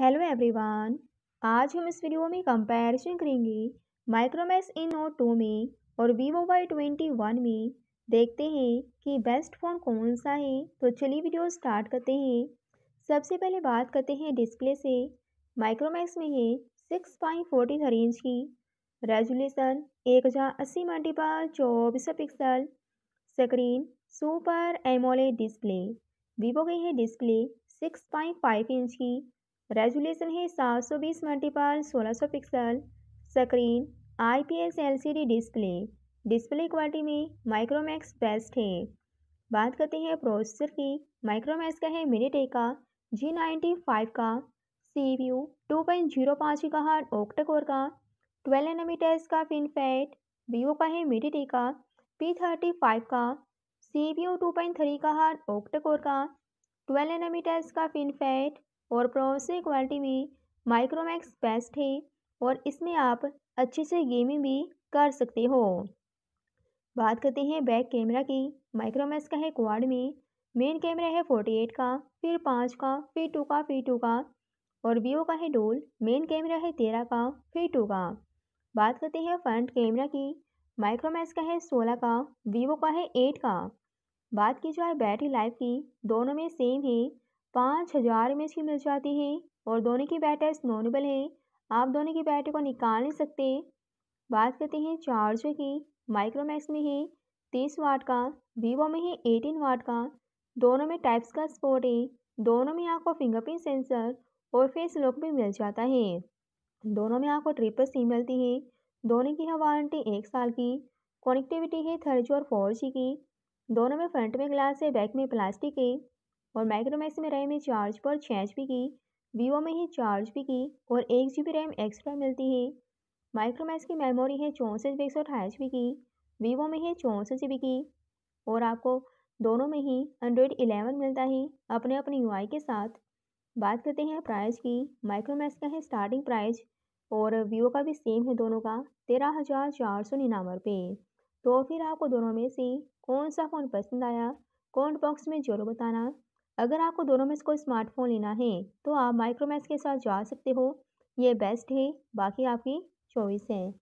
hello everyone आज हम इस वीडियो में कंपैरिजन करेंगे माइक्रोमैक्स इन नोट टू में और वीवो वाई ट्वेंटी वन में देखते हैं कि बेस्ट फ़ोन कौन सा है तो चलिए वीडियो स्टार्ट करते हैं सबसे पहले बात करते हैं डिस्प्ले से माइक्रोमैक्स में है six point forty three inch की रेजुलेशन एक हज़ार अस्सी मल्टीपल चौबीस pixel screen super AMOLED display Vivo की है display six point five inch की रेजुलेशन है सात सौ बीस मल्टीपल सोलह सौ pixel screen IPS LCD display display quality में माइक्रोमैक्स बेस्ट है बात करते हैं प्रोसेसर की माइक्रोमैक्स का है मिनी का जी नाइन्टी फाइव का C P U two point zero पाँच का हार्ड ओक्टाकोर का ट्वेल्व एनोमीटर का फिनफेट वीवो का है मिनी का पी थर्टी फाइव का C P U two point three का हार्ड ओक्टाकोर का ट्वेल्व एनोमीटर का फिनफेट और प्रोसेसिंग क्वालिटी भी माइक्रोमैक्स बेस्ट है और इसमें आप अच्छे से गेमिंग भी कर सकते हो बात करते हैं बैक कैमरा की माइक्रोमैक्स का है क्वाड में मेन कैमरा है फोर्टी एट का फिर पाँच का फिर टू का फिर टू का और वीवो का है डोल मेन कैमरा है तेरह का फिर टू का बात करते हैं फ्रंट कैमरा की माइक्रोमैक्स का है सोलह का वीवो का है एट का बात की जाए बैटरी लाइफ की दोनों में सेम है पाँच हजार में इसकी मिल जाती है और दोनों की बैटरी नॉर्मल है आप दोनों की बैटरी को निकाल नहीं सकते बात करते हैं चार्जर की माइक्रोमैक्स में है तीस वाट का वीवो में है एटीन वाट का दोनों में टाइप्स का स्पोर्ट है दोनों में आपको फिंगरप्रिंट सेंसर और फेस लॉक भी मिल जाता है दोनों में आपको ट्रिपल सी मिलती है दोनों की है वारंटी एक साल की कनेक्टिविटी है थर्ड जी और फोर जी की दोनों में फ्रंट में ग्लास है बैक में प्लास्टिक है और माइक्रोमैक्स में रैम है चार पर छः एच की वीवो में ही चार एच की और एक जी रैम एक्स्ट्रा मिलती है माइक्रोमैक्स की मेमोरी है चौंसठ एक सौ अठाईस की वीवो में है चौंसठ जी की और आपको दोनों में ही एंड्रॉयड इलेवन मिलता है अपने अपने आई के साथ बात करते हैं प्राइस की माइक्रोमैक्स का है स्टार्टिंग प्राइस और वीवो का भी सेम है दोनों का तेरह हज़ार चार सौ निन्यानवे रुपये तो फिर आपको दोनों में से कौन सा फ़ोन पसंद आया कमेंट बॉक्स में ज़रूर बताना अगर आपको दोनों में से कोई स्मार्टफोन लेना है तो आप माइक्रोमैक्स के साथ जा सकते हो ये बेस्ट है बाकी आपकी चॉइस है